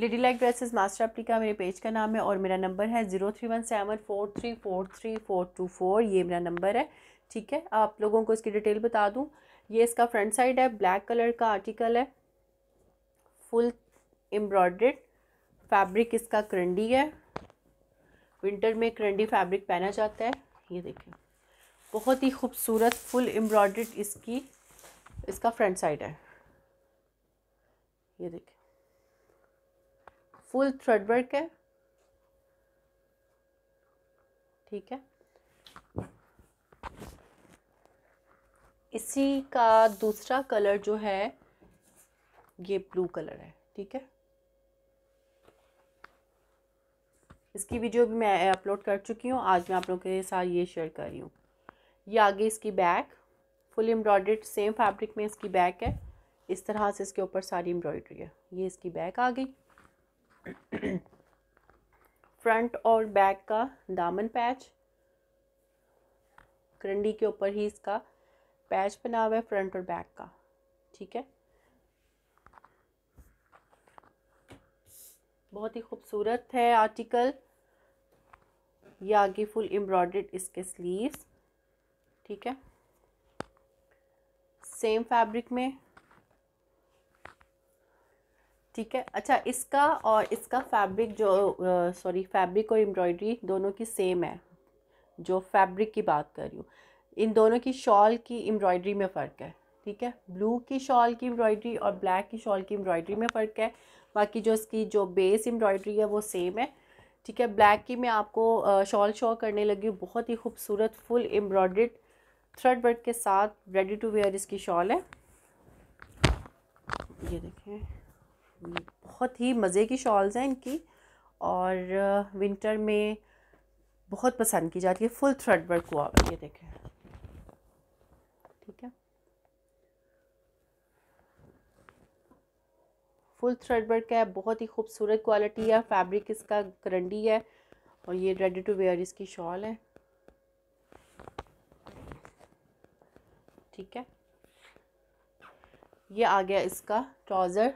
lady like dresses master अप्लिका मेरे page का नाम है और मेरा नंबर है zero three one seven four three four three four two four ये मेरा नंबर है ठीक है आप लोगों को इसकी डिटेल बता दूँ ये इसका फ्रंट साइड है ब्लैक कलर का आर्टिकल है फुल एम्ब्रॉयड फैब्रिक इसका करंडी है विंटर में करंडी फैब्रिक पहना जाता है ये देखिए बहुत ही खूबसूरत फुल एम्ब्रॉयड इसकी इसका फ्रंट साइड है ये देखिए फुल थ्रेड वर्क है ठीक है इसी का दूसरा कलर जो है ये ब्लू कलर है ठीक है इसकी वीडियो भी मैं अपलोड कर चुकी हूँ आज मैं आप लोगों के साथ ये शेयर कर रही हूँ ये आगे इसकी back full embroidered same fabric में इसकी बैक है इस तरह से इसके ऊपर सारी एम्ब्रॉयडरी है ये इसकी बैक आ गई फ्रंट और बैक का दामन पैच करंडी के ऊपर ही इसका पैच बना हुआ है फ्रंट और बैक का ठीक है बहुत ही खूबसूरत है आर्टिकल ये आगे फुल एम्ब्रॉयड इसके स्लीव्स ठीक है सेम फैब्रिक में ठीक है अच्छा इसका और इसका फैब्रिक जो सॉरी फैब्रिक और एम्ब्रॉयडरी दोनों की सेम है जो फैब्रिक की बात कर रही हूँ इन दोनों की शॉल की एम्ब्रॉयडरी में फ़र्क है ठीक है ब्लू की शॉल की एम्ब्रॉयडरी और ब्लैक की शॉल की एम्ब्रॉयडरी में फ़र्क है बाकी जो इसकी जो बेस एम्ब्रॉयडरी है वो सेम है ठीक है ब्लैक की मैं आपको शॉल शॉ करने लगी हूँ बहुत ही खूबसूरत फुल एम्ब्रॉयड थ्रेड वर्क के साथ रेडी टू वेयर इसकी शॉल है ये देखें बहुत ही मज़े की शॉल्स हैं इनकी और विंटर में बहुत पसंद की जाती है फुल थ्रेड वर्क हुआ ये देखें ठीक है फुल थ्रेड वर्क है बहुत ही खूबसूरत क्वालिटी है फैब्रिक इसका करंडी है और ये रेडी टू वेयर इसकी शॉल है ठीक है ये आ गया इसका ट्राउज़र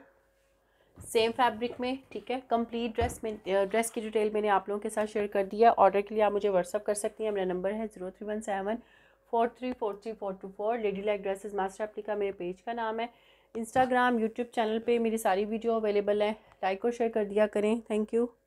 सेम फैब्रिक में ठीक है कंप्लीट ड्रेस में ड्रेस की डिटेल मैंने आप लोगों के साथ शेयर कर दिया ऑर्डर के लिए आप मुझे व्हाट्सअप कर सकती हैं मेरा नंबर है zero three one seven four three four three four two four lady like dresses master एप्लिका मेरे पेज का नाम है इंस्टाग्राम यूट्यूब चैनल पे मेरी सारी वीडियो अवेलेबल है लाइक और शेयर कर दिया करें थैंक यू